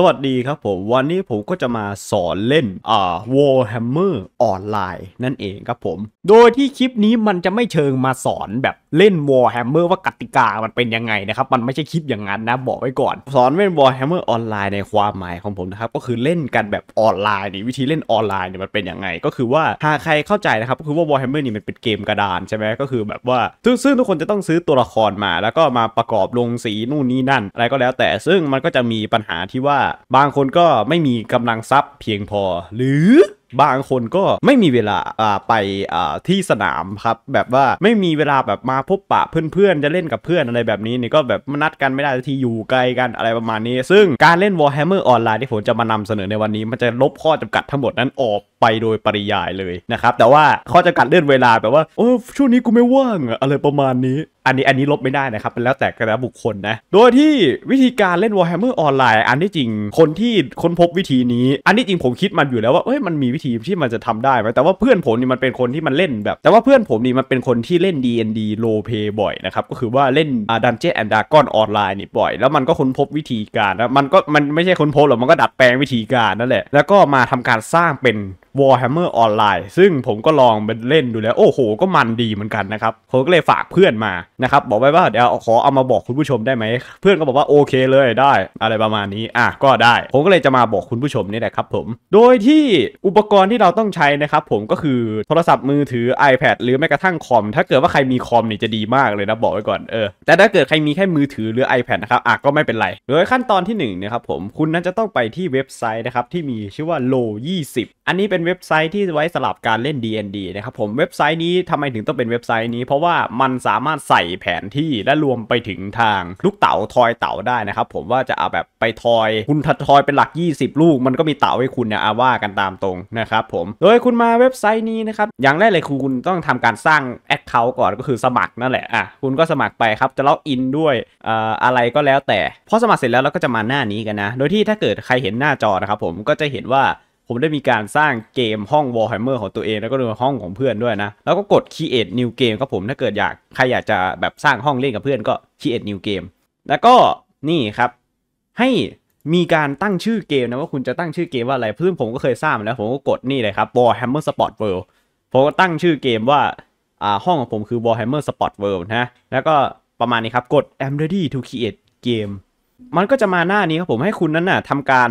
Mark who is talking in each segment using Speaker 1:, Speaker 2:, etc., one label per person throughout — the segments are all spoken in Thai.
Speaker 1: สวัสดีครับผมวันนี้ผมก็จะมาสอนเล่นอ่า Warhammer ออนไลน์นั่นเองครับผม โดยที่คลิปนี้มันจะไม่เชิงมาสอนแบบเล่น Warhammer ว่ากติกามันเป็นยังไงนะครับมันไม่ใช่คลิปอย่างนั้นนะบอกไว้ก่อนสอนเล่น Warhammer ออนไลน์ในความหมายของผมนะครับก็คือเล่นกันแบบออนไลน์นี่วิธีเล่นออนไลน์เนี่ยมันเป็นยังไง ก็คือว่าหากใครเข้าใจนะครับก็คือว่า Warhammer นี่มันเป็นเกมกระดานใช่ไหมก็คือแบบว่าซึ่งซึ่งทุกคนจะต้องซื้อตัวละครมา แล้วก็มาประกอบลงสีนู่นนี่นั่นอะไรก็แล้วแต่ซึ่งมันก็จะมีปัญหาที่ว่าบางคนก็ไม่มีกำลังทรัพย์เพียงพอหรือ บางคนก็ไม่มีเวลาไปที่สนามครับ แบบว่าไม่มีเวลาแบบมาพบปะเพื่อนๆจะเล่นกับเพื่อนอะไรแบบนี้นี่ก็แบบนัดกันไม่ได้ทีอยู่ไกลกันอะไรประมาณนี้ ซึ่งการเล่น Warhammer ออนไลน์ที่ผมจะมานำเสนอในวันนี้มันจะลบข้อจำกัดทั้งหมดนั้นออกไปโดยปริยายเลยนะครับแต่ว่าข้อจำกัดเรื่องเวลาแบบว่าโอ้ช่วงนี้กูไม่ว่างอะไรประมาณนี้อันนี้อันนี้ลบไม่ได้นะครับเป็นแล้วแต่แต่ะบุคคลนะโดยที่วิธีการเล่น Warhammer ออนไลน์อันที่จริงคนที่ค้นพบวิธีนี้ อันที่จริงผมคิดมันอยู่แล้วว่าเอ้ยมันมีวิธีที่มันจะทำได้ไหมแต่ว่าเพื่อนผมนี่มันเป็นคนที่มันเล่นแบบ แต่ว่าเพื่อนผมนี่มันเป็นคนที่เล่น D&D โลเพ a y บ่อยนะครับก็คือว่าเล่นดันเจี้ยนแอนด์ดากอนออนไลน์นี่บ่อยแล้วมันก็ค้นพบวิธีการนะมันก็มันไม่ใช่ค้นพบหรอกมันก็ดัดแปลงวิธีการนั่นแหละแล้วก็มาทำการสร้างเป็น Warhammer Online ซึ่งผมก็ลองไปเล่นดูแล้ว โอ้โห ก็มันดีเหมือนกันนะครับ ผมก็เลยฝากเพื่อนมานะครับ บอกไว้ว่าเดี๋ยวขอเอามาบอกคุณผู้ชมได้ไหมเพื่อนก็บอกว่าโอเค เลยได้ อะไรประมาณนี้อ่ะก็ได้ ผมก็เลยจะมาบอกคุณผู้ชมนี่แหละครับผมโดยที่อุปกรณ์ที่เราต้องใช้นะครับผมก็คือโทรศัพท์มือถือ iPad หรือแม้กระทั่งคอมถ้าเกิดว่าใครมีคอมนี่จะดีมากเลยนะบอกไว้ก่อนเออแต่ถ้าเกิดใครมีแค่มือถือหรือ iPad นะครับอ่ะก็ไม่เป็นไรโดยขั้นตอนที่1นะครับผมคุณนั้นจะต้องไปที่เว็บไซต์นะครับที่มีชื่อว่า low 20อันนี้เป็นเว็บไซต์ที่ไว้สลับการเล่น DND นะครับผมเว็บไซต์นี้ทำไมถึงต้องเป็นเว็บไซต์นี้ เพราะว่ามันสามารถใส่แผนที่ และรวมไปถึงทางลูกเต๋าทอยเต๋าได้นะครับผมว่าจะเอาแบบไปทอย คุณทัดทอยเป็นหลัก 20 ลูก มันก็มีเต๋าให้คุณเนี่ยอาว่ากันตามตรงนะครับผมโดยคุณมาเว็บไซต์นี้นะครับอย่างแรกเลยคุณต้องทำการสร้างแอคเคาท์ก่อนก็คือสมัครนั่นแหละอ่ะคุณก็สมัครไปครับจะล็อกอินด้วยอ่าอะไรก็แล้วแต่พอสมัครเสร็จแล้วเราก็จะมาหน้านี้กันนะโดยที่ถ้าเกิดใครเห็นหน้าจอนะครับผมก็จะเห็นว่าผมได้มีการสร้างเกมห้อง Warhammer ของตัวเอง แล้วก็ดูห้องของเพื่อนด้วยนะ แล้วก็กด create new game ครับผมถ้าเกิดอยากใครอยากจะแบบสร้างห้องเล่นกับเพื่อนก็ create new game แล้วก็นี่ครับ ให้มีการตั้งชื่อเกมนะว่าคุณจะตั้งชื่อเกมว่าอะไรเพื่อนผมก็เคยทราบแล้วผมก็กดนี่เลยครับ Warhammer Sport World ผมก็ตั้งชื่อเกมว่าอ่าห้องของผมคือ Warhammer Sport World นะแล้วก็ประมาณนี้ครับกด I'm ready to create game มันก็จะมาหน้านี้ครับผมให้คุณนั้นนะ่ะทำการ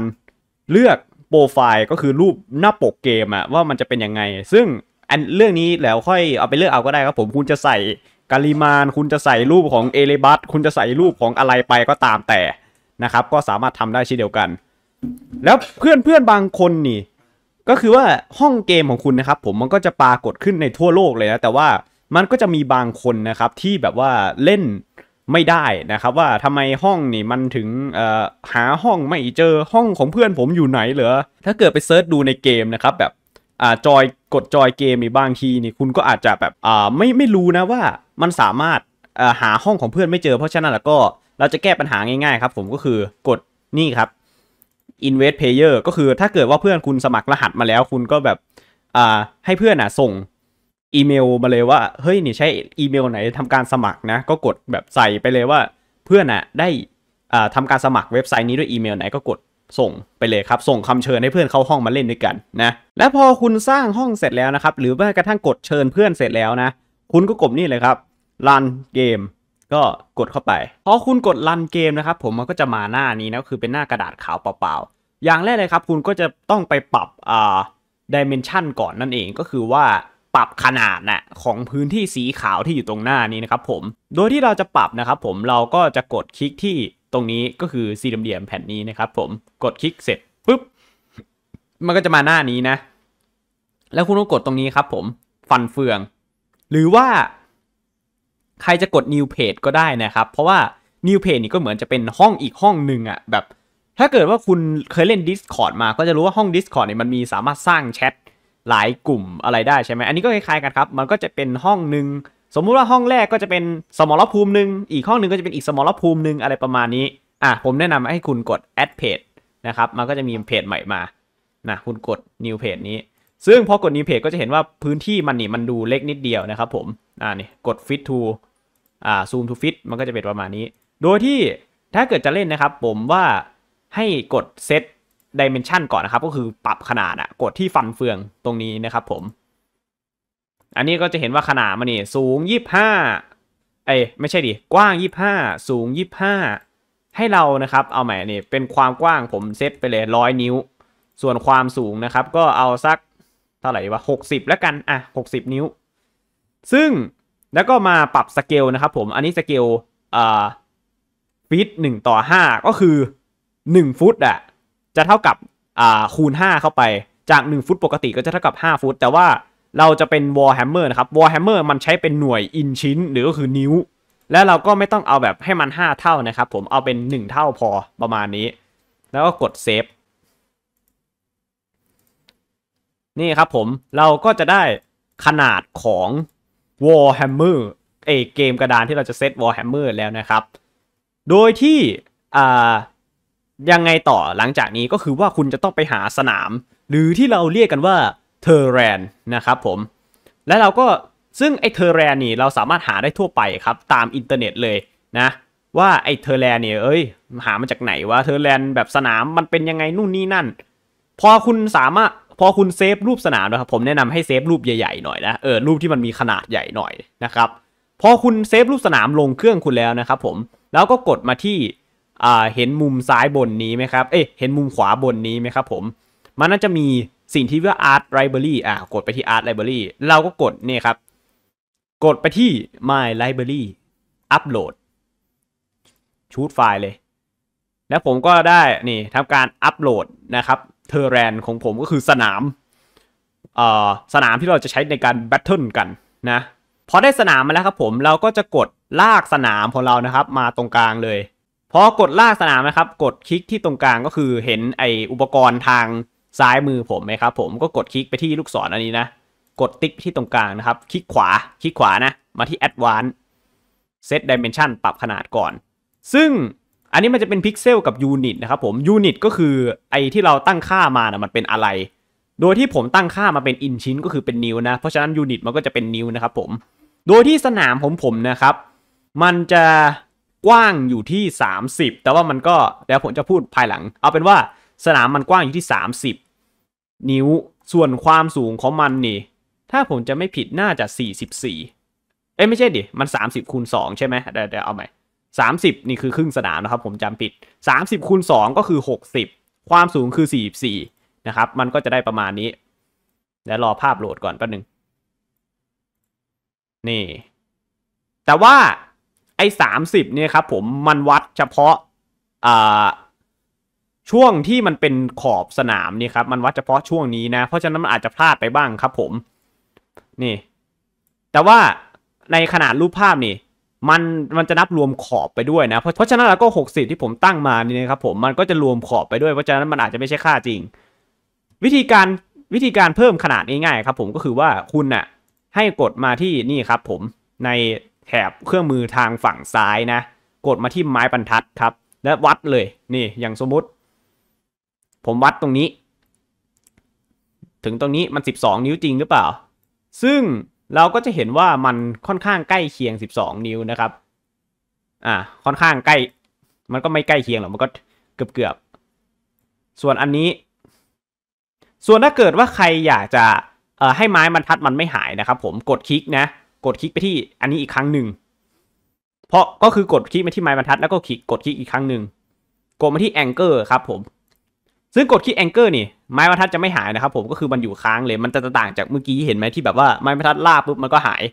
Speaker 1: เลือกโปรไฟล์ก็คือรูปหน้าปกเกมอะว่ามันจะเป็นยังไง ซึ่ง อัน เรื่องนี้แล้วค่อยเอาไปเลือกเอาก็ได้ครับผมคุณจะใส่กาลิมาน คุณจะใส่รูปของเอเลบัสคุณจะใส่รูปของอะไรไปก็ตามแต่นะครับก็สามารถทำได้เช่นเดียวกัน แล้วเพื่อนเพื่อนบางคนนี่ ก็คือว่าห้องเกมของคุณนะครับผมมันก็จะปรากฏขึ้นในทั่วโลกเลยนะแต่ว่ามันก็จะมีบางคนนะครับที่แบบว่าเล่นไม่ได้นะครับว่าทำไมห้องนี่มันถึงหาห้องไม่เจอห้องของเพื่อนผมอยู่ไหนเหรอถ้าเกิดไปเซิร์ชดูในเกมนะครับ แบบอ่าจอยกดจอยเกมในบางทีนี่คุณก็อาจจะแบบอ่าไม่ไม่รู้นะว่ามันสามารถหาห้องของเพื่อนไม่เจอ เพราะฉะนั้นแล้วก็เราจะแก้ปัญหาง่ายๆ ครับ ผมก็คือกดนี่ครับ invest player ก็คือถ้าเกิดว่าเพื่อนคุณสมัครรหัสมาแล้ว คุณก็แบบอ่าให้เพื่อนอ่ะส่งอีเมลมาเลยว่าเฮ้ยนี่ใช้อีเมลไหนทำการสมัครนะก็กดแบบใส่ไปเลยว่า เพื่อนอะได้อ่าทำการสมัครเว็บไซต์นี้ด้วยอีเมลไหนก็กดส่งไปเลยครับ ส่งคำเชิญให้เพื่อนเข้าห้องมาเล่นด้วยกันนะและพอคุณสร้างห้องเสร็จแล้วนะครับ หรือแม้กระทั่งกดเชิญเพื่อนเสร็จแล้วนะคุณก็กดนี่เลยครับรันเกมก็กดเข้าไปพอคุณกดรันเกมนะครับผมมันก็จะมาหน้านี้นะคือเป็นหน้ากระดาษขาวเปล่าๆอย่างแรกเลยครับคุณก็จะต้องไปปรับอ่าดิเมนชันก่อนนั่นเองก็คือว่าปรับขนาดนะของพื้นที่สีขาวที่อยู่ตรงหน้านี้นะครับผม โดยที่เราจะปรับนะครับ ผมเราก็จะกดคลิกที่ตรงนี้ก็คือสี่เหลี่ยมแผ่นนี้นะครับผมกดคลิกเสร็จปุ๊บมันก็จะมาหน้านี้นะ แล้วคุณต้องกดตรงนี้ครับ ผมฟันเฟือง หรือว่า ใครจะกด new page ก็ได้นะครับเพราะว่า new page นี่ก็เหมือนจะเป็นห้องอีกห้องหนึ่งอะแบบถ้าเกิดว่าคุณเคยเล่น Discord มา ก็จะรู้ว่าห้อง Discord เนี่ยมันมีสามารถสร้างแชทหลายกลุ่มอะไรได้ใช่ไหมอันนี้ก็คล้ายๆกันครับ มันก็จะเป็นห้องหนึ่งสมมุติว่าห้องแรกก็จะเป็นสมรภูมิหนึ่งอีกห้องหนึ่งก็จะเป็นอีกสมรภูมิหนึ่งอะไรประมาณนี้ อ่ะ ผมแนะนำให้คุณกด add page นะครับ มันก็จะมีเพจใหม่มา นะ คุณกด new page นี้ ซึ่งพอกด new page ก็จะเห็นว่าพื้นที่มันนี่มันดูเล็กนิดเดียวนะครับ ผม อ่านี่ กด fit to อ่า zoom to fit มันก็จะเป็นประมาณนี้ โดยที่ถ้าเกิดจะเล่นนะครับ ผมว่าให้กด set ดิเมนชันก่อนนะครับก็คือปรับขนาดอะกดที่ฟันเฟืองตรงนี้นะครับผม อันนี้ก็จะเห็นว่าขนาดมันนี่สูง 25เอ้ไม่ใช่ดิกว้าง 25 สูง 25 ให้เรานะครับ เอาใหม่นี่เป็นความกว้างผมเซตไปเลยร้อยนิ้ว ส่วนความสูงนะครับ ก็เอาสัก เท่าไหร่วะ60แล้วกันอ่ะ60 นิ้ว ซึ่งแล้วก็มาปรับสเกลนะครับผม อันนี้สเกลอ่าฟิต1ต่อ 5 ก็คือ 1 ฟุตอะจะเท่ากับคูณ 5 เข้าไปจาก 1 ฟุตปกติก็จะเท่ากับ 5 ฟุต แต่ว่าเราจะเป็นวอลแฮมเมอร์นะครับวอลแฮมเมอร์มันใช้เป็นหน่วยอินชิ้น หรือก็คือนิ้ว แล้วเราก็ไม่ต้องเอาแบบให้มัน 5 เท่านะครับ ผมเอาเป็น 1 เท่าพอประมาณนี้ แล้วก็กดเซฟ นี่ครับผม เราก็จะได้ขนาดของ wall hammer เอเกมกระดานที่เราจะเซต w a แฮ hammer แล้วนะครับ โดยที่ยังไงต่อหลังจากนี้ก็คือว่าคุณจะต้องไปหาสนาม หรือที่เราเรียกกันว่าเทอร์แรนนะครับผม และเราก็ซึ่งไอเทอร์แรนนี่เราสามารถหาได้ทั่วไปครับ ตามอินเทอร์เน็ตเลยนะว่าไอเทอร์แลนเนี่ยเอ้ยหามาจากไหนว่าเทอร์แลนแบบสนามมันเป็นยังไงนู่นนี่นั่น พอคุณสามารถพอคุณเซฟรูปสนามนะครับผมแนะนำให้เซฟรูปใหญ่ๆหน่อยนะเออรูปที่มันมีขนาดใหญ่หน่อยนะครับพอคุณเซฟรูปสนามลงเครื่องคุณแล้วนะครับ ผมแล้วก็กดมาที่่าเห็นมุมซ้ายบนนี้ไหมครับ เอ๊ะ เห็นมุมขวาบนนี้ไหมครับผม มันน่าจะมีสิ่งที่เรียกว่า art library อ่ากดไปที่ art library เราก็กดนี่ครับ กดไปที่ my library upload ชูดไฟล์เลย แล้วผมก็ได้ นี่ทำการอัปโหลดนะครับเทอร์แรนของผมก็คือสนามเอ่อสนามที่เราจะใช้ในการแบทเทิลกันนะ พอได้สนามมาแล้วครับผม เราก็จะกดลากสนามของเรานะครับ มาตรงกลางเลยพอกดลากสนามนะครับ กดคลิกที่ตรงกลางก็คือเห็นไออุปกรณ์ทางซ้ายมือผมไหมครับ ผมก็กดคลิกไปที่ลูกศรออันนี้นะ กดติ๊กที่ตรงกลางนะครับ คลิกขวา คลิกขวานะ มาที่ Advanced Set Dimension ปรับขนาดก่อน ซึ่งอันนี้มันจะเป็นพิกเซลกับยูนิตนะครับผม ยูนิตก็คือไอที่เราตั้งค่ามานะมันเป็นอะไร โดยที่ผมตั้งค่ามาเป็นอินชิ้นก็คือเป็นนิ้วนะ เพราะฉะนั้นยูนิตมันก็จะเป็นนิ้วนะครับ ผม โดยที่สนามผมผมนะครับ มันจะกว้างอยู่ที่ 30 แต่ว่ามันก็แล้วผมจะพูดภายหลัง เอาเป็นว่า สนามมันกว้างอยู่ที่ 30 นิ้วส่วนความสูงของมันนี่ถ้าผมจะไม่ผิดน่าจะ44 เอ้ยไม่ใช่ดิ มัน 30 คูณ2ใช่ไหมเดี๋ยวเดี๋ยวเอาใหม่ 30นี่คือครึ่งสนามนะครับ ผมจำผิด30คูณ2ก็คือ 60 ความสูงคือ44นะครับ มันก็จะได้ประมาณนี้แล้วรอภาพโหลดก่อนแป๊บนึง นี่ แต่ว่าไอ้สามสิบเนี่ยครับผมมันวัดเฉพาะช่วงที่มันเป็นขอบสนามนี่ครับมันวัดเฉพาะช่วงนี้นะเพราะฉะนั้นมันอาจจะพลาดไปบ้างครับ ผมนี่ แต่ว่าในขนาดรูปภาพนี่ มันมันจะนับรวมขอบไปด้วยนะเพราะเพราะฉะนั้นแล้วก็ 60 ที่ผมตั้งมานี่นะครับผมมันก็จะรวมขอบไปด้วยเพราะฉะนั้นมันอาจจะไม่ใช่ค่าจริง วิธีการวิธีการเพิ่มขนาดง่ายๆ ครับ ผมก็คือว่าคุณนะ่ะให้กดมาที่นี่ครับ ผมในแถบเครื่องมือทางฝั่งซ้ายนะ กดมาที่ไม้บรรทัดครับ และวัดเลยนี่อย่างสมมติ ผมวัดตรงนี้ ถึงตรงนี้มัน 12 นิ้วจริงหรือเปล่า ซึ่งเราก็จะเห็นว่ามันค่อนข้างใกล้เคียง 12 นิ้วนะครับอ่าค่อนข้างใกล้ มันก็ไม่ใกล้เคียงหรอกมันก็เกือบเกือบ ส่วนอันนี้ ส่วนถ้าเกิดว่าใครอยากจะเออ่ให้ไม้บรรทัดมันไม่หายนะครับ ผมกดคลิกนะกดคลิกไปที่อันนี้อีกครั้งหนึ่ง เพราะก็คือกดคลิกไปที่ไม้บรรทัดแล้วก็คลิกกดคลิกอีกครั้งหนึ่ง กดมาที่แองเกอร์ครับ ผม ซึ่งกดคลิกแองเกอร์นี่ไม้บรรทัดจะไม่หายนะครับ ผมก็คือมันอยู่ค้างเลยมันจะต่างจากเมื่อกี้เห็นไหมที่แบบว่าไม้บรรทัดลากปุ๊บมันก็หาย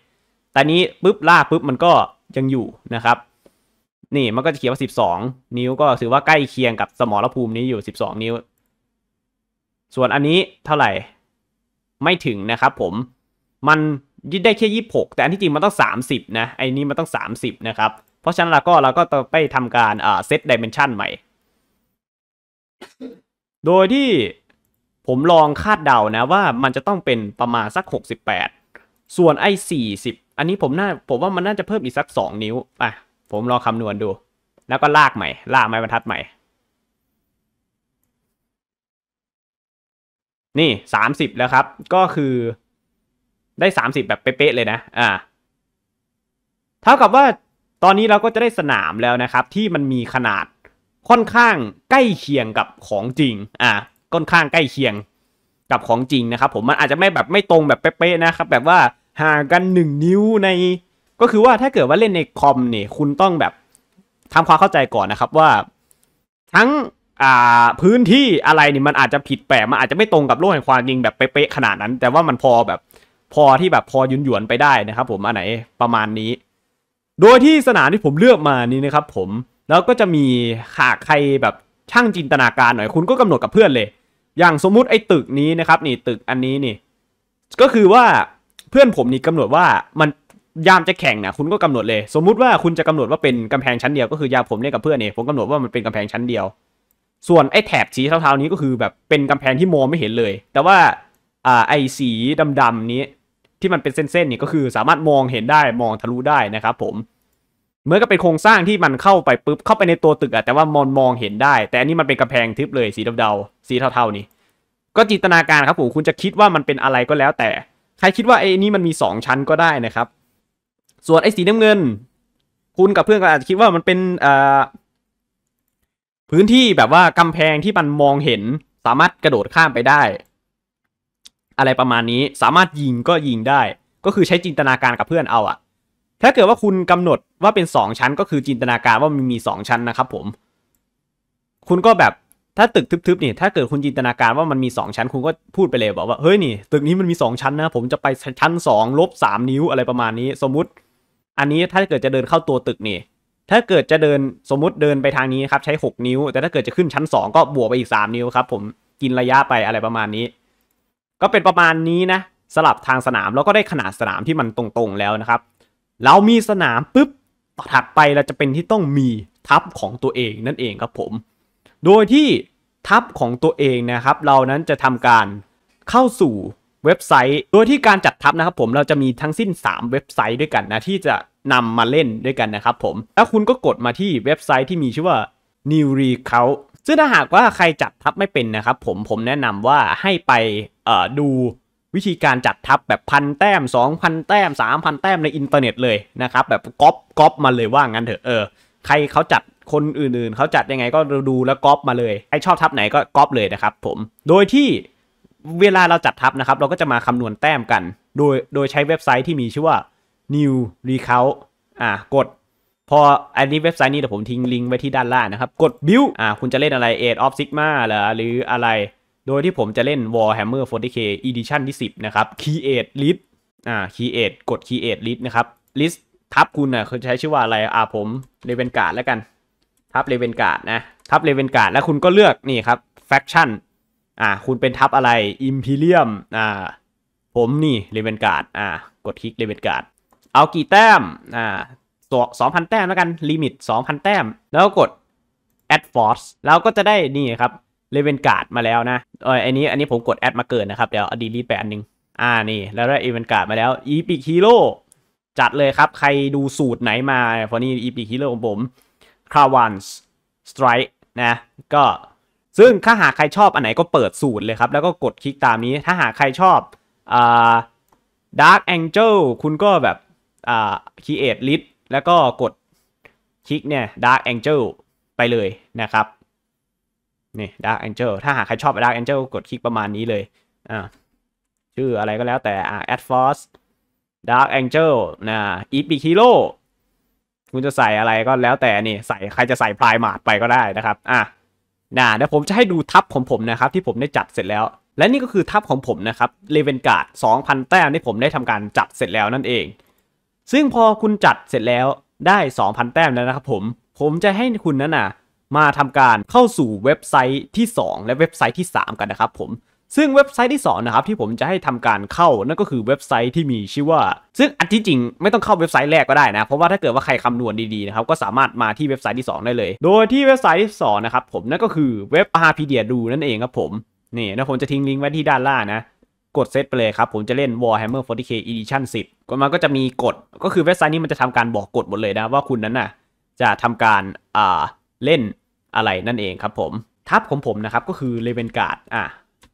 Speaker 1: แต่นี้ปุ๊บลากปุ๊บมันก็ยังอยู่นะครับ นี่มันก็จะเขียนว่า 12 นิ้วก็ถือว่าใกล้เคียงกับสมรภูมินี้อยู่ 12 นิ้ว ส่วนอันนี้เท่าไหร่ไม่ถึงนะครับ ผมมันยึดได้แค่ยี่หกแต่อันที่จริงมันต้อง 30 นะ ไอ้นี้มันต้อง 30 นะครับ เพราะฉะนั้นเราก็เราก็ต้องไปทำการเซตดิเมนชันใหม่ โดยที่ผมลองคาดเดานะ ว่ามันจะต้องเป็นประมาณสัก 68 ส่วนไอ้ 40 อันนี้ผมน่าผมว่ามันน่าจะเพิ่มอีกสัก 2 นิ้ว อ่ะ ผมลองคำนวณดู แล้วก็ลากใหม่ ลากไม้บรรทัดใหม่ นี่ 30 แล้วครับ ก็คือได้30แบบเป๊ะๆเลยนะ อ่า เท่ากับว่าตอนนี้เราก็จะได้สนามแล้วนะครับ ที่มันมีขนาดค่อนข้างใกล้เคียงกับของจริง อ่า ค่อนข้างใกล้เคียงกับของจริงนะครับ ผมมันอาจจะไม่แบบไม่ตรงแบบเป๊ะๆนะครับแบบว่าห่างกัน1นิ้วใน ก็คือว่าถ้าเกิดว่าเล่นในคอมเนี่ยคุณต้องแบบทำความเข้าใจก่อนนะครับ ว่า ทั้งอ่าพื้นที่อะไรนี่มันอาจจะผิดแปลกมันอาจจะไม่ตรงกับโลกแห่งความจริงแบบเป๊ะๆขนาดนั้น แต่ว่ามันพอแบบพอที่แบบพอยุนหยวนไปได้นะครับ ผมอันไหนประมาณนี้ โดยที่สนามที่ผมเลือกมานี้นะครับ ผมแล้วก็จะมีหากใครแบบช่างจินตนาการหน่อย คุณก็กำหนดกับเพื่อนเลย อย่างสมมุติไอ้ตึกนี้นะครับ นี่ตึกอันนี้นี่ ก็คือว่าเพื่อนผมนี่กำหนดว่ามันยามจะแข่งนะคุณก็กำหนดเลย สมมุติว่าคุณจะกำหนดว่าเป็นกำแพงชั้นเดียว ก็คือยาผมเล่นกับเพื่อนเนี่ยผมกำหนดว่ามันเป็นกำแพงชั้นเดียว ส่วนไอ้แถบสีเทาๆนี้ก็คือแบบเป็นกำแพงที่มองไม่เห็นเลย แต่ว่าอ่าไอ้สีดำๆนี้ที่มันเป็นเส้นๆนี่ก็คือสามารถมองเห็นได้มองทะลุได้นะครับผมเหมือนกับเป็นโครงสร้างที่มันเข้าไปปุ๊บเข้าไปในตัวตึกอะแต่ว่ามองมองเห็นได้ แต่อันนี้มันเป็นกระแพงทึบเลยสีเดาๆสีเทาๆ นี่ก็จินตนาการครับผม คุณจะคิดว่ามันเป็นอะไรก็แล้วแต่ ใครคิดว่าไอ้นี่มันมี 2 ชั้นก็ได้นะครับ ส่วนไอ้สีน้ำเงิน คุณกับเพื่อนก็อาจจะคิดว่ามันเป็นพื้นที่แบบว่ากำแพงที่มันมองเห็นสามารถกระโดดข้ามไปได้อะไรประมาณนี้สามารถยิงก็ยิงได้ ก็คือใช้จินตนาการกับเพื่อนเอาอะถ้าเกิดว่าคุณกำหนดว่าเป็น 2 ชั้นก็คือจินตนาการว่ามันมี 2 ชั้นนะครับผม คุณก็แบบถ้าตึกทึบๆนี่ถ้าเกิดคุณจินตนาการว่ามันมี 2 ชั้น คุณก็พูดไปเลยบอกว่า เฮ้ยนี่ ตึกนี้มันมี 2 ชั้นนะผมจะไปชั้น 2 ลบ 3 นิ้วอะไรประมาณนี้สมมติ อันนี้ถ้าเกิดจะเดินเข้าตัวตึกนี่ ถ้าเกิดจะเดินสมมติเดินไปทางนี้ครับใช้ 6 นิ้ว แต่ถ้าเกิดจะขึ้นชั้น 2 ก็บวกไปอีก 3 นิ้วครับผมกินระยะไปอะไรประมาณนี้ก็เป็นประมาณนี้นะสลับทางสนามแล้วก็ได้ขนาดสนามที่มันตรงๆแล้วนะครับ เรามีสนามปุ๊บต่อถัดไปเราจะเป็นที่ต้องมีทับของตัวเองนั่นเองครับผม โดยที่ทับของตัวเองนะครับ เรานั้นจะทำการเข้าสู่เว็บไซต์ โดยที่การจัดทับนะครับผมเราจะมีทั้งสิ้น 3 เว็บไซต์ด้วยกันนะ ที่จะนำมาเล่นด้วยกันนะครับผมแล้วคุณก็กดมาที่เว็บไซต์ที่มีชื่อว่า New Recount ซึ่งถ้าหากว่าใครจัดทัพไม่เป็นนะครับผมผมแนะนำว่าให้ไปดูวิธีการจัดทัพแบบพันแต้ม2,000แต้ม3,000 แต้มในอินเทอร์เน็ตเลยนะครับ แบบก๊อปก๊อปมาเลยว่างั้นเถอะเออใครเขาจัดคนอื่นๆเขาจัดยังไงก็ดูแล้วก๊อปมาเลยใครชอบทัพไหนก็ก๊อปเลยนะครับ ผมโดยที่เวลาเราจัดทัพนะครับ เราก็จะมาคำนวณแต้มกัน โดยโดยใช้เว็บไซต์ที่มีชื่อว่า new recount อ่ากดพออันนี้เว็บไซต์นี้เดี๋ยวผมทิ้งลิงก์ไว้ที่ด้านล่างนะครับ กดบิวอ่าคุณจะเล่นอะไร Age of Sigma หรือหรืออะไรโดยที่ผมจะเล่น Warhammer 40k Edition ที่ 10 นะครับ Create List อ่า Create กด Create List นะครับ List ทับคุณนะ่ะเขาใช้ชื่อว่าอะไรอ่าผมเลเวนการ์ดแล้วกัน ทับเลเวนการ์ดนะทับเลเวนการ์ดแล้วคุณก็เลือกนี่ครับ Faction อ่าคุณเป็นทับอะไร Imperium อ่าผมนี่เลเวนการ์ดอ่ากดคลิกเลเวนการ์ดเอากี่แต้มอ่าสองพันแต้มแล้วกัน ลิมิตสองพันแต้ม แล้วกด add force แล้วก็จะได้นี่ครับเลเวนการ์ดมาแล้วนะเอออันนี้ อันนี้ผมกด add มาเกินนะครับ เดี๋ยวอดีลีไปอันหนึ่งอ่านี่แล้วได้เลเวนการ์ดมาแล้วอีพีฮีโร่จัดเลยครับ ใครดูสูตรไหนมาพอนี่อีพีฮีโร่ของผมคราวันส์สไตร์นะ ก็ ซึ่งถ้าหากใครชอบอันไหนก็เปิดสูตรเลยครับ แล้วก็กดคลิกตามนี้ ถ้าหากใครชอบ อ่าดาร์กแองเจิลคุณก็แบบ อ่าคีเอทลิทแล้วก็กดคลิกเนี่ย Dark Angel ไปเลยนะครับ นี่ Dark Angel ถ้าหากใครชอบ Dark Angel กดคลิกประมาณนี้เลยอ่าชื่ออะไรก็แล้วแต่อ่า a d f o r c e Dark Angel นะ e p i c h e r o คุณจะใส่อะไรก็แล้วแต่นี่ใส่ใครจะใส่พลายมาดไปก็ได้นะครับอ่ะนะเดี๋ยวผมจะให้ดูทับของผมนะครับ ที่ผมได้จัดเสร็จแล้ว และนี่ก็คือทับของผมนะครับเลเวนการ์ด2,000 แต้มที่ผมได้ทำการจัดเสร็จแล้วนั่นเองซึ่งพอคุณจัดเสร็จแล้วได้ 2,000 แต้มแล้วนะครับผม ผมจะให้คุณนั้นน่ะมาทำการเข้าสู่เว็บไซต์ที่ 2 และเว็บไซต์ที่ 3 กันนะครับผม ซึ่งเว็บไซต์ที่ 2 นะครับ ที่ผมจะให้ทำการเข้านั่นก็คือเว็บไซต์ที่มีชื่อว่า ซึ่งอันที่จริง ไม่ต้องเข้าเว็บไซต์แรกก็ได้นะ เพราะว่าถ้าเกิดว่าใครคำนวณดีๆนะครับ ก็สามารถมาที่เว็บไซต์ที่ 2 ได้เลย โดยที่เว็บไซต์ที่2นะครับผมนั่นก็คือเว็บ r p d i a ดูนั่นเองครับผม นี่นะผมจะทิ้งลิงก์ไว้ที่ด้านล่างนะ กดเซตไปเลยครับผมจะเล่น Warhammer 40k Edition 10กฎมันก็จะมีกฎก็คือเว็บไซต์นี้มันจะทำการบอกกฎหมดเลยนะ ว่าคุณนั้นน่ะจะทำการอ่าเล่นอะไรนั่นเองครับผมทับของผมนะครับก็คือเลเวนการ์ดอ่ะ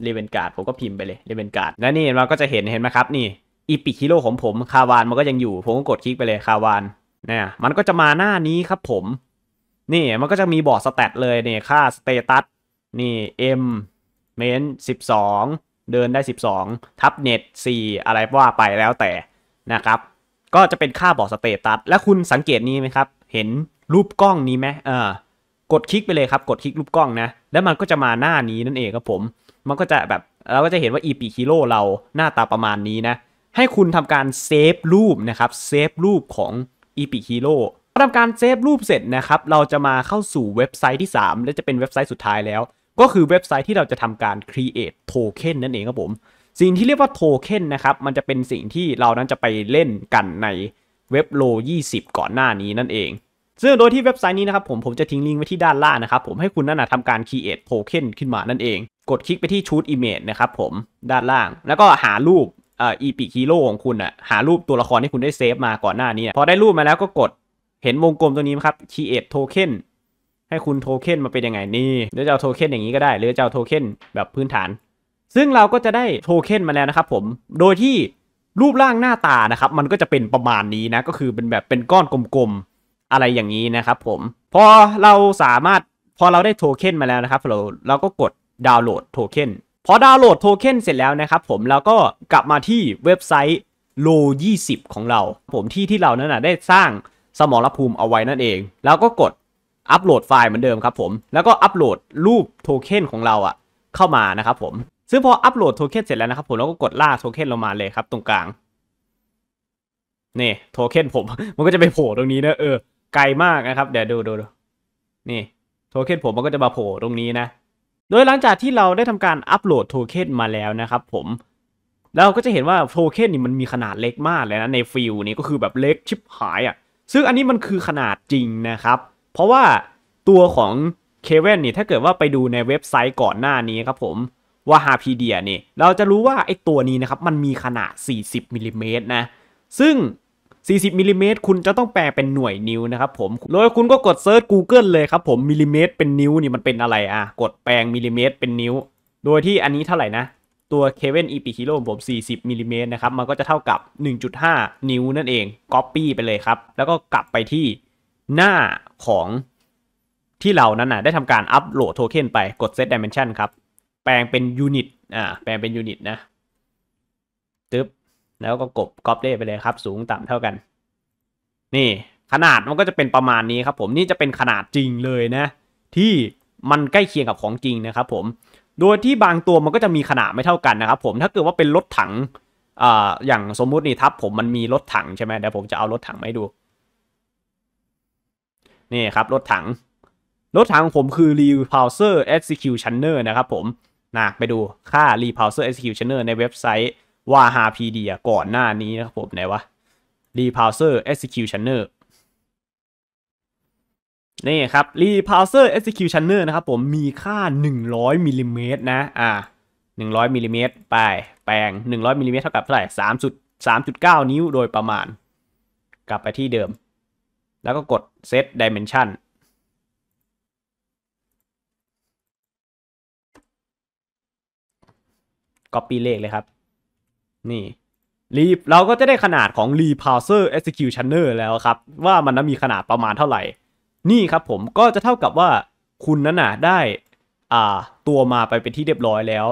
Speaker 1: เลเวนการ์ดผมก็พิมพ์ไปเลยเลเวนการ์ดและนี่เราก็จะเห็นเห็นไหมครับนี่อีปิคิโลของผมคาวานมันก็ยังอยู่ผมก็กดคลิกไปเลยคาวาน เนี่ย มันก็จะมาหน้านี้ครับผม นี่มันก็จะมีบอร์ดสเตตเลยเนี่ยค่าสเตตัสนี่เอ็มเมนสิบสองเดินได้สสิบองทับเน็ตสี่อะไรว่าไปแล้วแต่นะครับ ก็จะเป็นค่าบอกสเตตัส และคุณสังเกตนี้ไหมครับ เห็นรูปกล้องนี้ไหมเออกดคลิกไปเลยครับ กดคลิกรูปกล้องนะ แล้วมันก็จะมาหน้านี้นั่นเองครับผม มันก็จะแบบเราก็จะเห็นว่าอีปีคิโลเราหน้าตาประมาณนี้นะ ให้คุณทำการเซฟรูปนะครับ เซฟรูปของอีปีคิโลพอทำการเซฟรูปเสร็จนะครับ เราจะมาเข้าสู่เว็บไซต์ที่ 3 และจะเป็นเว็บไซต์สุดท้ายแล้ว ก็คือเว็บไซต์ที่เราจะทำการ create token นั่นเองครับผมสิ่งที่เรียกว่าโทเค็นนะครับมันจะเป็นสิ่งที่เรานั้นจะไปเล่นกันในเว็บโล20 ก่อนหน้านี้นั่นเอง ซึ่งโดยที่เว็บไซต์นี้นะครับผมผมจะทิ้งลิงก์ไว้ที่ด้านล่างนะครับผมให้คุณนั่นนะทำการคีเอทโทเค็นขึ้นมานั่นเอง กดคลิกไปที่ชุดอิมเมจนะครับผมด้านล่าง แล้วก็หารูปเอ่อี p i c hero ของคุณอ่ะหารูปตัวละครที่คุณได้เซฟมาก่อนหน้านี้ พอได้รูปมาแล้วก็กดเห็นวงกลมตัวนี้ครับคีเอทโทเค็นให้คุณโทเค็นมาเป็นยังไงนี่เดี๋ยวจะเอาโทเค็นอย่างนี้ก็ได้หรือจะเอาโทเค็นแบบพื้นฐานซึ่งเราก็จะได้โทเค็นมาแล้วนะครับผม โดยที่รูปร่างหน้าตานะครับ มันก็จะเป็นประมาณนี้นะ ก็คือเป็นแบบเป็นก้อนกลมๆ อะไรอย่างนี้นะครับ ผม พอเราสามารถ พอเราได้โทเค็นมาแล้วนะครับเราเราก็กดดาวน์โหลดโทเค็น พอดาวน์โหลดโทเค็นเสร็จแล้วนะครับ ผมเราก็กลับมาที่เว็บไซต์โล20ของเรา ผมที่ที่เรานั้นนะได้สร้างสมรภูมิเอาไว้นั่นเอง แล้วก็กดอัปโหลดไฟล์เหมือนเดิมครับ ผม แล้วก็อัปโหลดรูปโทเค็นของเราอะเข้ามานะครับ ผมซึ่งพออัปโหลดโทเค็นเสร็จแล้วนะครับผมเราก็กดล่าโทเค็นลงมาเลยครับ ตรงกลาง นี่โทเค็นผม มันก็จะไปโผล่ตรงนี้นะ เออไกลมากนะครับ เดี๋ยวดูดูดูนี่โทเค็นผมมันก็จะมาโผล่ตรงนี้นะ โดยหลังจากที่เราได้ทำการอัปโหลดโทเค็นมาแล้วนะครับ ผม เราก็จะเห็นว่าโทเค็นนี่มันมีขนาดเล็กมากเลยนะในฟิลนี้ก็คือแบบเล็กชิบหายอะ่ะซึ่งอันนี้มันคือขนาดจริงนะครับ เพราะว่าตัวของเคเวนนี่ถ้าเกิดว่าไปดูในเว็บไซต์ก่อนหน้านี้ครับ ผมว่าฮาพีเดียเนี่ยเราจะรู้ว่าไอ้ตัวนี้นะครับ มันมีขนาด 40มิลิเมตรนะ ซึ่ง 40มิลิเมตรคุณจะต้องแปลเป็นหน่วยนิ้วนะครับผมโดยคุณก็กดเซิร์ช Google เลยครับผม มิลิเมตรเป็นนิ้วนี่มันเป็นอะไรอ่ะ กดแปลงมิลิเมตรเป็นนิ้ว โดยที่อันนี้เท่าไหร่นะ ตัวเคเวนอีปีฮิโลผม 40มิลิเมตรนะครับ มันก็จะเท่ากับ 1.5 นิ้วนั่นเองก๊อปปี้ไปเลยครับ แล้วก็กลับไปที่หน้าของที่เรานั้นนะได้ทำการอัปโหลดโทเค็นไป กดเซตดิเมนชันครับแปลงเป็นยูนิต อ่า แปลงเป็นยูนิตนะตึ๊บแล้วก็กบก๊อปเลขไปเลยครับ สูงต่ำเท่ากัน นี่ขนาดมันก็จะเป็นประมาณนี้ครับ ผม นี่จะเป็นขนาดจริงเลยนะ ที่มันใกล้เคียงกับของจริงนะครับ ผม โดยที่บางตัวมันก็จะมีขนาดไม่เท่ากันนะครับ ผม ถ้าเกิดว่าเป็นรถถังอ่าอย่างสมมุตินี่ทับ ผมมันมีรถถังใช่ไหมเดี๋ยวผมจะเอารถถังมาให้ดู นี่ครับรถถัง รถถังผมคือ r e p u l s e r Executioner นะครับ ผมนะไปดูค่า repulsor executioner ในเว็บไซต์ว่าพีเดียก่อนหน้านี้นะครับผม ไหนวะ repulsor executioner นี่ครับ repulsor executioner นะครับผมมีค่า 100มิลลิเมตรนะ อ่า100มิลลิเมตรไปแปลง 100มิลลิเมตรเท่ากับเท่าไหร่3.3.9 นิ้วโดยประมาณ กลับไปที่เดิม แล้วก็กด set dimension ก็ปีเลขเลยครับนี่รีเราก็จะได้ขนาดของ reparser executioner แล้วครับ ว่ามันนั้นมีขนาดประมาณเท่าไหร่ นี่ครับผมก็จะเท่ากับว่าคุณนั้นน่ะได้อ่าตัวมาไปเป็นที่เรียบร้อยแล้ว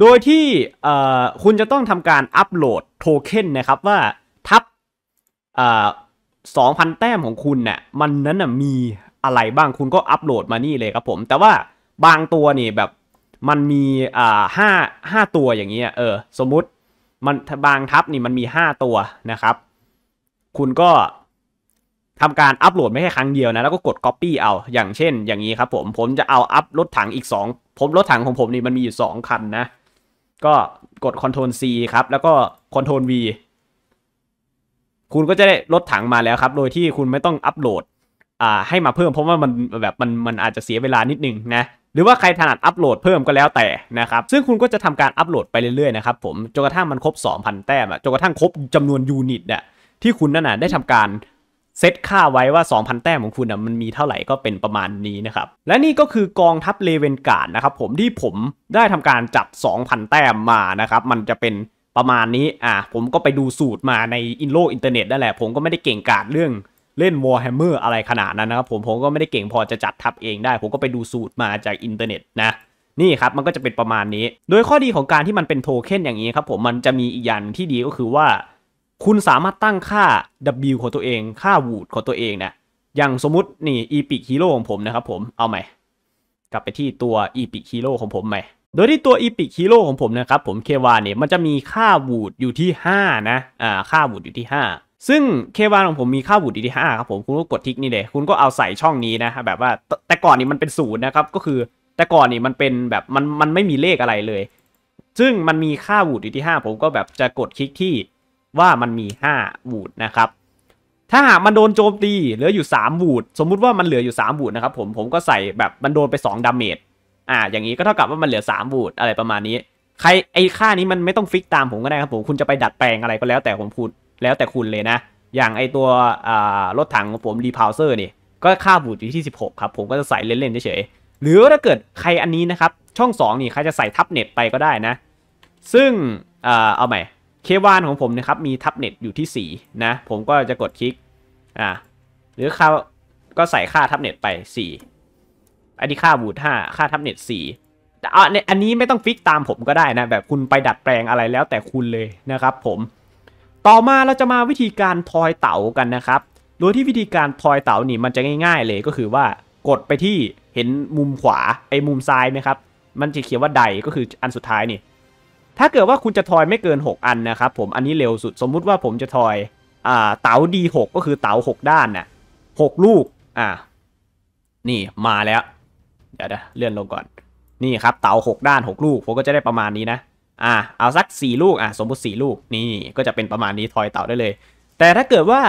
Speaker 1: โดยที่อ่าคุณจะต้องทำการอัปโหลด โทเค็นนะครับว่าทับอ่าสองพันแต้มของคุณเนี่ยมันนั้นน่ะมีอะไรบ้างคุณก็อัปโหลดมานี่เลยครับผม แต่ว่าบางตัวนี่แบบมันมีอ่าห้าห้าตัวอย่างเงี้ยเออ สมมุติมันบางทับนี่มันมีห้าตัวนะครับ คุณก็ทำการอัปโหลดไม่แค่ครั้งเดียวนะ แล้วก็กด Copy เอา อย่างเช่น อย่างนี้ครับ ผม ผมจะเอาอัพรถถังอีก 2 ผมรถถังของผมนี่มันมีอยู่2คันนะ ก็กด Ctrl C ครับ แล้วก็ Ctrl V คุณก็จะได้รถถังมาแล้วครับ โดยที่คุณไม่ต้องอัปโหลดอ่าให้มาเพิ่ม เพราะว่ามันแบบมัน มันอาจจะเสียเวลานิดนึงนะรือว่าใครถนัดอัปโหลดเพิ่มก็แล้วแต่นะครับ ซึ่งคุณก็จะทำการอัปโหลดไปเรื่อยๆนะครับผมจนกระทั่งมันครบ 2,000 แต้มอะจนกระทั่งครบจำนวนยูนิตอะที่คุณนั่นน่ะได้ทำการ เซตค่าไว้ว่า 2,000 แต้มของคุณนะมันมีเท่าไหร่ก็เป็นประมาณนี้นะครับ และนี่ก็คือกองทัพเลเวนการ์ดนะครับ ผมที่ผมได้ทำการจับ 2,000 แต้มมานะครับมันจะเป็นประมาณนี้อ่ะผมก็ไปดูสูตรมาในอินโลกอินเทอร์เน็ตนั่นแหละผมก็ไม่ได้เก่งกาจเรื่องเล่น Warhammer อะไรขนาดนั้นนะครับผมผมก็ไม่ได้เก่งพอจะจัดทับเองได้ ผมก็ไปดูสูตรมาจากอินเทอร์เน็ตนะ นี่ครับมันก็จะเป็นประมาณนี้โดยข้อดีของการที่มันเป็นโทเค็นอย่างนี้ครับผมมันจะมีอีกอย่างที่ดีก็คือว่าคุณสามารถตั้งค่า W ของตัวเองค่าวูดของตัวเองนะอย่างสมมตินี่อีพิคฮีโร่ของผมนะครับผมเอาใหม่ กลับไปที่ตัวอีพิคฮีโร่ของผมใหม่โดยที่ตัวอีพิคฮีโร่ของผมนะครับผมเควาเนี่ยมันจะมีค่าวูดอยู่ที่5นะอ่าค่าวูดอยู่ที่ 5ซึ่งเควานของผมมีค่าบูดดดีห้าครับผมคุณก็กดทิกนี่เลยคุณก็เอาใส่ช่องนี้นะแบบว่าแต่ก่อนนี่มันเป็นศูนย์นะครับก็คือแต่ก่อนนี่มันเป็นแบบมันมันไม่มีเลขอะไรเลย ซึ่งมันมีค่าบูดดดีห้าผมก็แบบจะกดคลิกที่ว่ามันมีห้าบูดนะครับถ้าหากมันโดนโจมตี เหลืออยู่3บูดสมมุติว่ามันเหลืออยู่3บูดนะครับ ผมผมก็ใส่แบบมันโดนไป2ดาเมจอ่าอย่างนี้ก็เท่ากับว่ามันเหลือ3บูดอะไรประมาณนี้ ใครไอค่านี้มันไม่ต้องฟิกตามผมก็ได้ครับผมคุณจะไปดัดแปลงอะไรก็แล้วแต่ของคุณแล้วแต่คุณเลยนะ อย่างไอตัวรถถังของผม รีพาวเซอร์นี่ ก็ค่าบูดอยู่ที่ 16 ครับ ผมก็จะใส่เล่นๆเฉยๆ หรือถ้าเกิดใครอันนี้นะครับ ช่อง 2 นี่ใครจะใส่ทับเน็ตไปก็ได้นะ ซึ่งเอาใหม่เควานของผมนะครับ มีทับเน็ตอยู่ที่ 4 นะ ผมก็จะกดคลิกอ่าหรือค่าก็ใส่ค่าทับเน็ตไป4อันนี้ค่าบูท 5 ค่าทับเน็ต4แต่อันนี้ไม่ต้องฟิกตามผมก็ได้นะแบบคุณไปดัดแปลงอะไรแล้วแต่คุณเลยนะครับ ผมต่อมาเราจะมาวิธีการทอยเต๋ากันนะครับ โดยที่วิธีการทอยเต๋านี่มันจะง่ายๆเลยก็คือว่ากดไปที่เห็นมุมขวาไอ้มุมซ้ายไหมครับ มันจะเขียนว่าใดก็คืออันสุดท้ายนี่ ถ้าเกิดว่าคุณจะทอยไม่เกิน 6 อันนะครับ ผมอันนี้เร็วสุดสมมุติว่าผมจะทอยอ่าเต๋าี6ก็คือเต๋า6ด้านนะ่ะหลูกอ่า นี่มาแล้ว เดี๋ยวเลื่อนลงก่อนนี่ครับ เต๋า6ด้าน 6 ลูกผมก็จะได้ประมาณนี้นะอ่าเอาสัก 4 ลูกอ่ะสมมุติ 4 ลูกนี่ก็จะเป็นประมาณนี้ทอยเต่าได้เลย แต่ถ้าเกิดว่า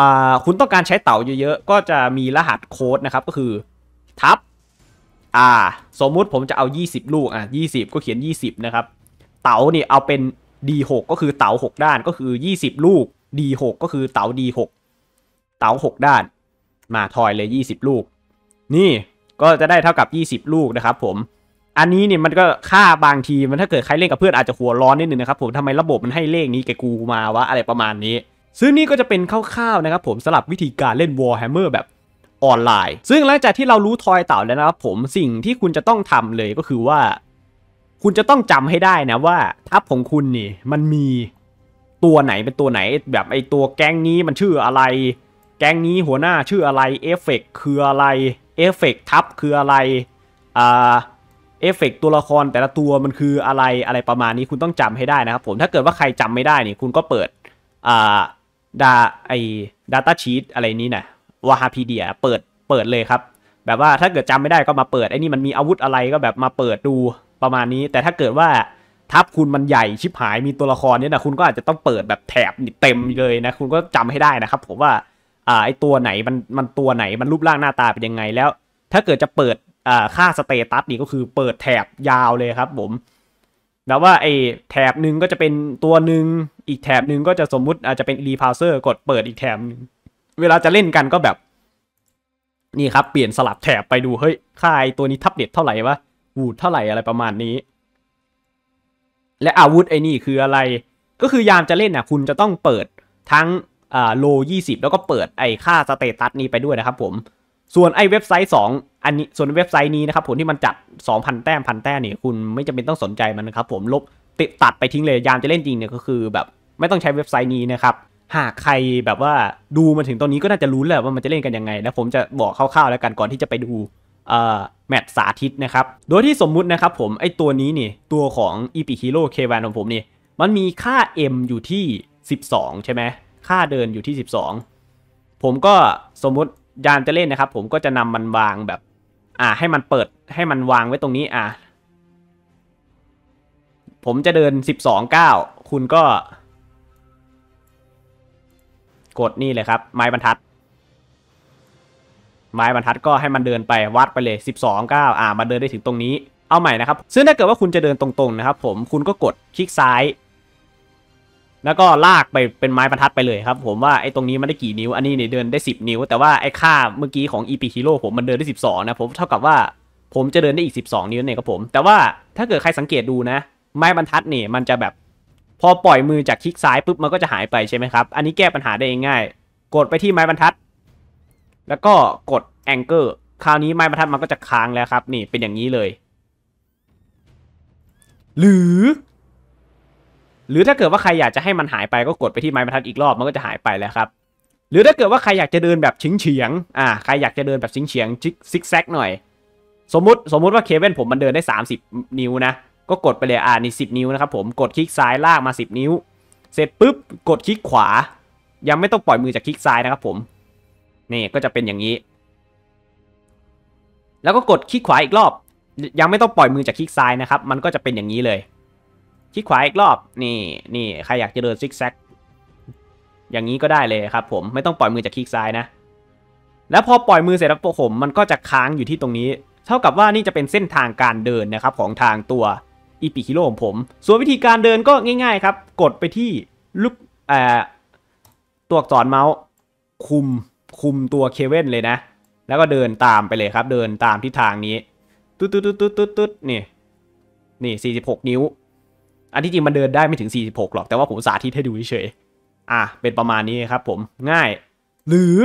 Speaker 1: อ่าคุณต้องการใช้เต่าเยอะๆก็จะมีรหัสโค้ดนะครับก็คือ ทับ อ่า สมมุติผมจะเอา 20 ลูกอ่ะ20 ก็เขียน 20นะครับเต่านี่เอาเป็น D6 ก็คือเต่า6ด้านก็คือ 20 ลูก D6 ก็คือเต่า D6 เต่า6 ด้านมาทอยเลย 20 ลูก นี่ก็จะได้เท่ากับ 20 ลูกนะครับผมอันนี้เนี่ยมันก็ค่าบางทีมันถ้าเกิดใครเล่นกับเพื่อนอาจจะหัวร้อนนิดนึงนะครับผมทำไมระบบมันให้เลขนี้แกกูมาวะอะไรประมาณนี้ซึ่งนี่ก็จะเป็นคร่าวๆนะครับผมสำหรับวิธีการเล่น Warhammer แบบออนไลน์ ซึ่งหลังจากที่เรารู้ทอยเต่าแล้วนะครับ ผมสิ่งที่คุณจะต้องทำเลยก็คือว่า คุณจะต้องจำให้ได้นะว่า ทัพของคุณนี่ มันมีตัวไหนเป็นตัวไหน แบบไอตัวแก๊งนี้ มันชื่ออะไร แก๊งนี้ หัวหน้าชื่ออะไรเอฟเฟกคืออะไรเอฟเฟกทัพคืออะไรอ่าเอฟเฟกตัวละครแต่ละตัวมันคืออะไรอะไรประมาณนี้คุณต้องจำให้ได้นะครับผมถ้าเกิดว่าใครจำไม่ได้นี่คุณก็เปิดอ่าดาไอดัตต้าชีตอะไรนี้นะวาฮาพีเดีย เปิดเปิดเลยครับ แบบว่าถ้าเกิดจำไม่ได้ก็มาเปิดไอ้นี่มันมีอาวุธอะไรก็แบบมาเปิดดูประมาณนี้ แต่ถ้าเกิดว่าทับคุณมันใหญ่ชิบหายมีตัวละครเนี่ยนะคุณก็อาจจะต้องเปิดแบบแถบเต็มเลยนะคุณก็จำให้ได้นะครับผมว่าอ่าไอตัวไหนมันมันตัวไหนมันรูปร่างหน้าตาเป็นยังไงแล้ว ถ้าเกิดจะเปิด่าค่าสเตตัสนี่ก็คือเปิดแถบยาวเลยครับผมแล้วว่าไอ้แถบหนึ่งก็จะเป็นตัวหนึ่ง อีกแถบหนึ่งก็จะสมมุติอาจจะเป็นรีพาวเซอร์กดเปิดอีกแถบนึงเวลาจะเล่นกันก็แบบนี่ครับเปลี่ยนสลับแถบไปดูเฮ้ยค่ายตัวนี้ทับเด็ดเท่าไหร่วะวูดเท่าไหร่อะไรประมาณนี้ และอาวุธไอ้นี่คืออะไร ก็คือยามจะเล่นนะ่ะคุณจะต้องเปิดทั้งอ่าโล20 แล้วก็เปิดไอ้ค่าสเตตัสนี้ไปด้วยนะครับผมส่วนไอ้เว็บไซต์ 2 อันนี้ส่วนเว็บไซต์นี้นะครับผลที่มันจัด 2,000แต้มพันแต้มเนี่ยคุณไม่จำเป็นต้องสนใจมันนะครับ ผมลบติดตัดไปทิ้งเลยยามจะเล่นจริงเนี่ยก็คือ แบบไม่ต้องใช้เว็บไซต์นี้นะครับ หากใครแบบว่าดูมาถึงตอนนี้ก็น่าจะรู้แล้วว่ามันจะเล่นกันยังไงแล้วผมจะบอกคร่าวๆแล้วกันก่อนที่จะไปดูแมตช์สาธิตนะครับโดยที่สมมุตินะครับ ผมไอตัวนี้นี่ตัวของ e p i Hero K1 ของผมนี่มันมีค่า M อยู่ที่ 12 ใช่ไหมค่าเดินอยู่ที่ 12 ผมก็สมมติยามจะเล่นนะครับผมก็จะนำมันวางแบบ อ่าให้มันเปิดให้มันวางไว้ตรงนี้อ่าผมจะเดิน 12าคุณก็ กดนี่เลยครับ ไม้บรรทัด ไม้บรรทัดก็ให้มันเดินไปวัดไปเลย 12าอ่า มาเดินได้ถึงตรงนี้เอาใหม่นะครับ ซึ่งถ้าเกิดว่าคุณจะเดินตรง ๆนะครับ ผมคุณก็กดคลิกซ้ายแล้วก็ลากไปเป็นไม้บรรทัดไปเลยครับ ผมว่าไอ้ตรงนี้มันได้กี่นิ้ว อันนี้เนี่ยเดินได้ 10 นิ้ว แต่ว่าไอ้ค่าเมื่อกี้ของ EP Hero ผมมันเดินได้ 12 นะ ผมเท่ากับว่าผมจะเดินได้อีก 12 นิ้วเนี่ยครับผม แต่ว่าถ้าเกิดใครสังเกตดูนะ ไม้บรรทัดเนี่ยมันจะแบบพอปล่อยมือจากคลิกซ้ายปุ๊บมันก็จะหายไปใช่ไหมครับอันนี้แก้ปัญหาได้ง่ายกดไปที่ไม้บรรทัด แล้วก็กดแองเกอร์คราวนี้ไม้บรรทัดมันก็จะค้างแล้วครับนี่เป็นอย่างนี้เลย หรือหรือถ้าเกิดว่าใครอยากจะให้มันหายไป ก็กดไปที่ไม้บรรทัดอีกรอบมันก็จะหายไปแล้วครับหรือถ้าเกิดว่าใครอยากจะเดินแบบเฉียงเฉียงอ่าใครอยากจะเดินแบบเฉียงเฉียงซิกแซกหน่อยสมมติสมมติว่าเคเบิลผมมันเดินได้ 30 นิ้วนะก็กดไปเลยอ่านี่สินิ้วนะครับ ผมกดคลิกซ้ายลากมา 10 นิ้ว เสร็จปุ๊บกดคลิกขวา ยังไม่ต้องปล่อยมือจากคลิกซ้ายนะครับผม นี่ก็จะเป็นอย่างนี้ แล้วก็กดคลิกขวาอีกรอบ ยังไม่ต้องปล่อยมือจากคลิกซ้ายนะครับมันก็จะเป็นอย่างนี้เลยชิดขวาอีกรอบนี่นี่ใครอยากจะเดินซิกแซก อย่างนี้ก็ได้เลยครับผมไม่ต้องปล่อยมือจากคลิกซ้ายนะ แล้วพอปล่อยมือเสร็จแล้วผม มันก็จะค้างอยู่ที่ตรงนี้ เท่ากับว่านี่จะเป็นเส้นทางการเดินนะครับของทางตัวอีปิคิโลของผมส่วนวิธีการเดินก็ง่ายๆครับกดไปที่ลูกตัวอักษรเมาส์คุมคุมตัวเคเว่นเลยนะ แล้วก็เดินตามไปเลยครับ เดินตามที่ทางนี้ตุ๊ดตุ๊ดตุ๊ดตุ๊ดตุ๊ดนี่นี่สิบหกนิ้วอันที่จริงมันเดินได้ไม่ถึง 46 หรอก แต่ว่าผมสาธิตให้ดูเฉยอ่ะ เป็นประมาณนี้ครับผม ง่าย หรือ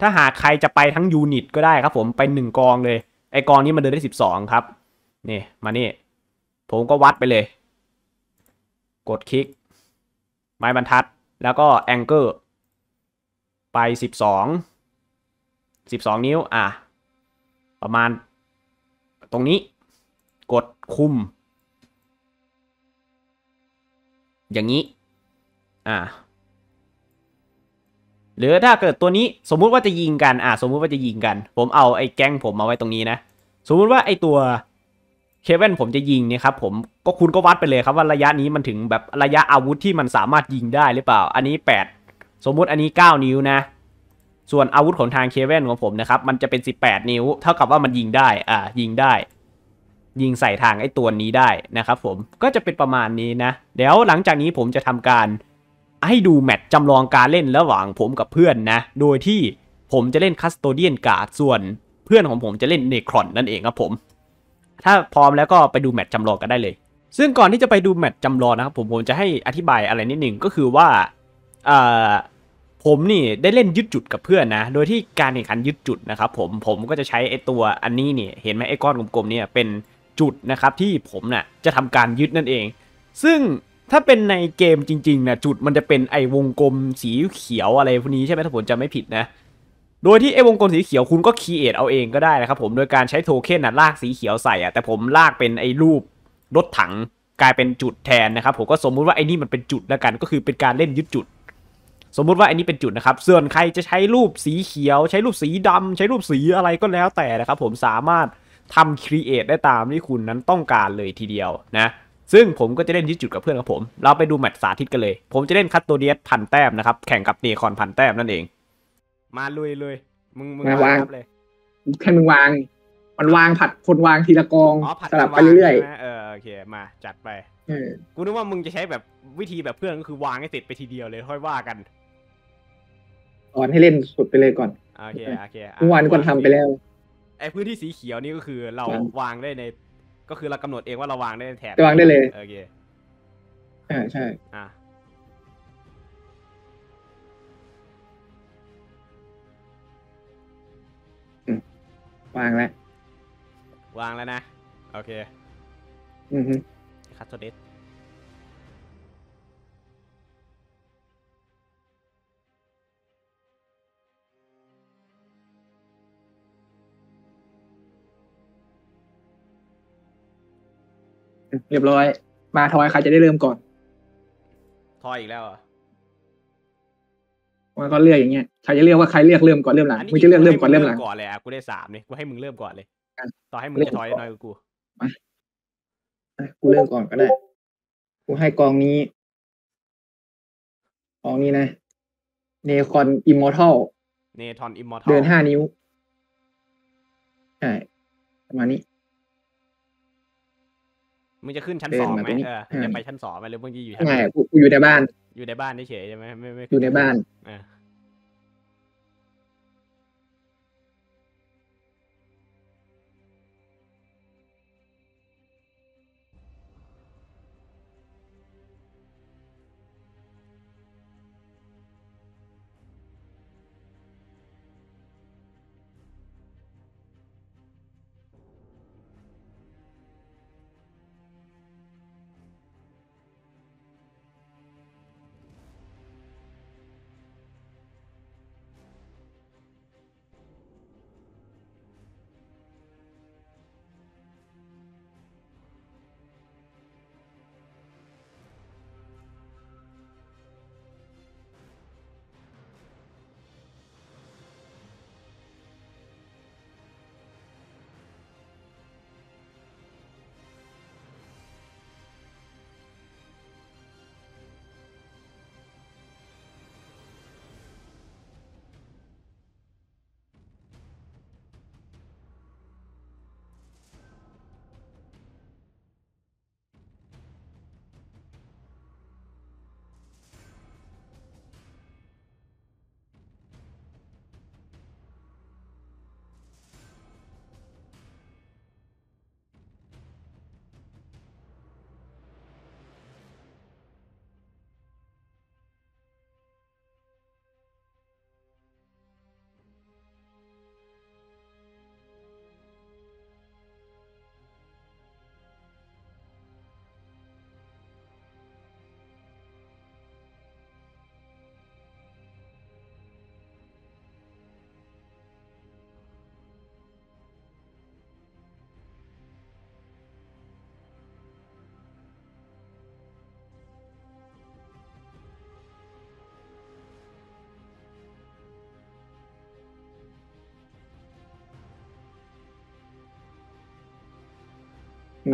Speaker 1: ถ้าหากใครจะไปทั้งยูนิตก็ได้ครับผม ไป 1 กองเลย ไอกองนี้มันเดินได้ 12 ครับ นี่ มานี่ ผมก็วัดไปเลย กดคลิก ไม้บรรทัด แล้วก็แองเกอร์ไป 12 12 นิ้ว อ่ะ ประมาณ ตรงนี้ กดคุมอย่างนี้ อ่า หรือถ้าเกิดตัวนี้สมมุติว่าจะยิงกัน อ่า สมมุติว่าจะยิงกัน ผมเอาไอ้แก๊งผมมาไว้ตรงนี้นะ สมมุติว่าไอ้ตัวเคเว่นผมจะยิงเนี่ยครับผมก็คุณก็วัดไปเลยครับว่าระยะนี้มันถึงแบบระยะอาวุธที่มันสามารถยิงได้หรือเปล่า อันนี้ 8 สมมุติอันนี้ 9 นิ้วนะ ส่วนอาวุธของทางเคเว่นของผมนะครับ มันจะเป็น 18 นิ้ว เท่ากับว่ามันยิงได้ อ่า ยิงได้ยิงใส่ทางไอ้ตัวนี้ได้นะครับผมก็จะเป็นประมาณนี้นะ เดี๋ยวหลังจากนี้ผมจะทำการให้ดูแมตช์จำลองการเล่นระหว่างผมกับเพื่อนนะ โดยที่ผมจะเล่นคัสโตเดียนกาดส่วนเพื่อนของผมจะเล่นเนครอนนั่นเองครับผมถ้าพร้อมแล้วก็ไปดูแมตช์จำลองกันได้เลย ซึ่งก่อนที่จะไปดูแมตช์จำลองนะครับผมผมจะให้อธิบายอะไรนิดหนึ่งก็คือว่าผมนี่ได้เล่นยึดจุดกับเพื่อนนะโดยที่การแข่งขันยึดจุดนะครับผมผมก็จะใช้ไอตัวอันนี้นี่เห็นไหมไอก้อนกลมๆเนี่ยเป็นจุดนะครับที่ผมนะ่ะจะทำการยึดนั่นเอง ซึ่งถ้าเป็นในเกมจริงๆนะจุดมันจะเป็นไอวงกลมสีเขียวอะไรพวกนี้ใช่ไหมถ้าผมจะไม่ผิดนะ โดยที่ไอวงกลมสีเขียวคุณก็คีเอทเอาเองก็ได้นะครับ ผมโดยการใช้โทเค็นนะลากสีเขียวใส่อะแต่ผมลากเป็นไอรูปรถถังกลายเป็นจุดแทนนะครับ ผมก็สมมุติว่าไอ้นี่มันเป็นจุดแล้วกัน ก็คือเป็นการเล่นยึดจุด สมมุติว่าไอันี้เป็นจุดนะครับส่วนใครจะใช้รูปสีเขียว ใช้รูปสีดำ ใช้รูปสีอะไรก็แล้วแต่นะครับ ผมสามารถทำครีเอทได้ตามที่คุณนั้นต้องการเลยทีเดียว นะ ซึ่งผมก็จะเล่นยืดจุดกับเพื่อนขอับผม เราไปดูแมตช์สาธิตกันเลย ผมจะเล่นคัตโตเดียสพันแต้มนะครับ แข่งกับเนคอนพันแต้มนั่นเอง มาลุยเลย มึงมึงวางเลยแค่มึงวาง มันวางผัดคนวางทีละกอง สลับไปเรื่อยๆเออโอเค มา จัดไปกูนึกว่ามึงจะใช้แบบวิธีแบบเพื่อนก็คือวางให้ติดไปทีเดียวเลยค่อยว่ากันก่อนให้เล่นสุดไปเลยก่อนโอเคโอเคเมื่อวานก่อนทำไปแล้วไอพื้นที่สีเขียวนี่ก็คือเราวางได้ในก็คือเรากำหนดเองว่าเราวางได้ในแถบวางได้เลยโอเคอ่าใช่อ่าางแล้ว วางแล้วนะ โอเคอือฮึคัตโตเดสเรียบร้อย มาทอยใครจะได้เริ่มก่อน ทอยอีกแล้วอ่ะมันก็เลือกอย่างเงี้ย ใครจะเลือกว่าใครเลือกเริ่มก่อนเริ่มหลังมึงจะเรียกเริ่มก่อนเริ่มหลังก่อนเลยอ่ะกูได้สามเนี่ยกูให้มึงเริ่มก่อนเลย ต่อให้มึงจะทอยน้อยกูกูเริ่มก่อนก็ได้ กูให้กองนี้ กองนี้นะ เนคอนอิมมอร์ทัล เนทอนอิมมอร์ทัล เดินห้านิ้วใช่ประมาณนี้มึงจะขึ้นชั้นสองไหมเออจะไปชั้นสองไหมหรือมึงจะอยู่ชั้น ไม่กูอยู่ในบ้าน อยู่ในบ้านเฉยใช่ไหมไม่ไม่อยู่ในบ้านอ่า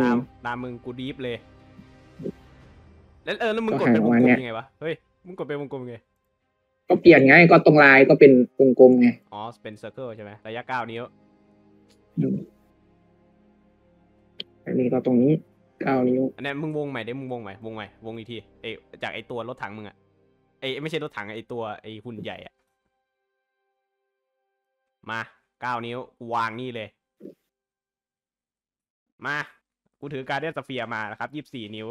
Speaker 1: ตามตามมึงกูดีฟเลยแล้วเออแล้วมึงกดเป็นวงกลมยังไงวะเฮ้ยมึงกดเป็นวงกลมไงก็เปลี่ยนไงก็ตรงลายก็เป็นวงกลมไงอ๋อเป็นเซอร์เคิลใช่ไหมระยะเก้านิ้วอันนี้ก็ตรงนี้เก้านิ้วอันนี้มึงวงใหม่ได้มึงวงใหม่วงใหม่วงอีกทีไอจากไอตัวรถถังมึงอะไอไม่ใช่รถถังไอตัวไอหุ่นใหญ่อะมาเก้านิ้ว วางนี่เลย มากูถือการเดียสเฟียมานะครับยี่สี่นิ้ว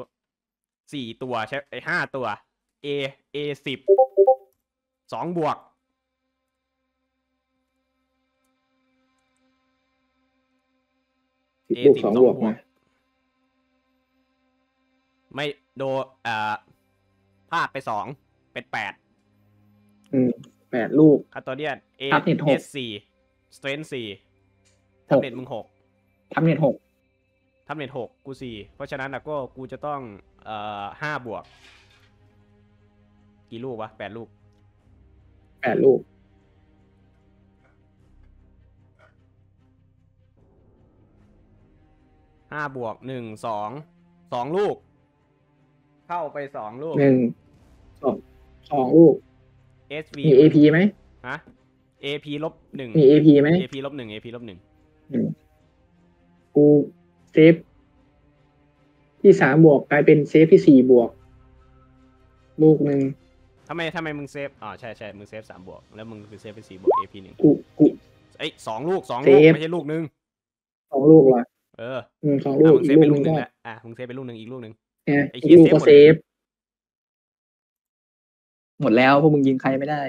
Speaker 1: สี่ตัวใช่ไอห้าตัว A A สิบสองบวกอสิบสองบวก ไม่ โด อ่าพลาดไปสองเป็นแปดอืมแปดลูกคาตอเดียนเอเอสสี่สเตรนสี่ทำเน็ตมึงหกทำเน็ตหกำเน็ตหกกูสี่เพราะฉะนั้นนะก็กูจะต้องเอ่อห้าบวก กี่ลูกวะแปดลูกแปดลูกห้าบวกหนึ่งสองสองลูก เข้าไปสองลูกหนึ่งสองสองลูก SV มี AP ไหมฮะ AP ลบหนึ่งมี AP ไหม AP ลบหนึ่ง AP ลบหนึ่งกูเซฟที่สามบวกกลายเป็นเซฟที่สี่บวกลูกหนึ่งทำไมทำไมมึงเซฟอ๋อใช่ใช่มึงเซฟสามบวกแล้วมึงคือเซฟเป็นสี่บวกเอพีหนึ่งกูกูไอสองลูกสองลูก ไม่ใช่ลูกหนึ่งสองลูกเหรอเออสองลูกมึงอีเซฟกลูเป็นกหลูกนึ่งหนึ่งลอ่ะมึงเซฟเป็นลูกหนึ่งอีกลูกหนึ่งไอคิวก็เซฟหมดเซฟ หมดแล้วพวกมึงยิงใครไม่ได้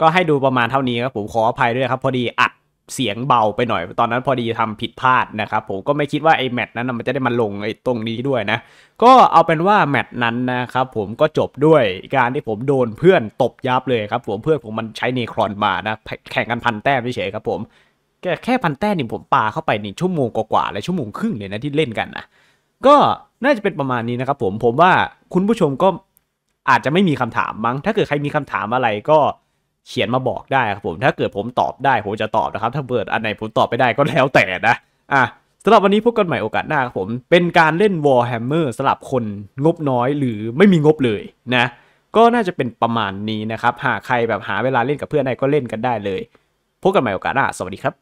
Speaker 1: ก็ให้ดูประมาณเท่านี้ครับ ผมขออภัยด้วยครับพอดีอัดเสียงเบาไปหน่อย ตอนนั้นพอดีทำผิดพลาดนะครับ ผมก็ไม่คิดว่าไอ้แมตช์นั้นมันจะได้มาลงไอ้ตรงนี้ด้วยนะ ก็เอาเป็นว่าแมตช์นั้นนะครับผมก็จบด้วยการที่ผมโดนเพื่อนตบยับเลยครับผมเพื่อนผมมันใช้เนครอนมานะ แข่งกันพันแต้มเฉยครับ ผมแค่แค่พันแต้มนี่ผมปาเข้าไปนี่ชั่วโมงกว่าๆและชั่วโมงครึ่งเลยนะที่เล่นกันนะ ก็น่าจะเป็นประมาณนี้นะครับผมผมว่าคุณผู้ชมก็อาจจะไม่มีคำถามมั้งถ้าเกิดใครมีคำถามอะไรก็เขียนมาบอกได้ครับผมถ้าเกิดผมตอบได้ผมจะตอบนะครับ ถ้าเกิดอันไหนผมตอบไม่ได้ก็แล้วแต่นะอ่ะสำหรับวันนี้พบกันใหม่โอกาสหน้าครับผม เป็นการเล่น Warhammer สำหรับคนงบน้อยหรือไม่มีงบเลยนะ ก็น่าจะเป็นประมาณนี้นะครับ หากใครแบบหาเวลาเล่นกับเพื่อนได้ก็เล่นกันได้เลยพบกันใหม่โอกาสหน้าสวัสดีครับ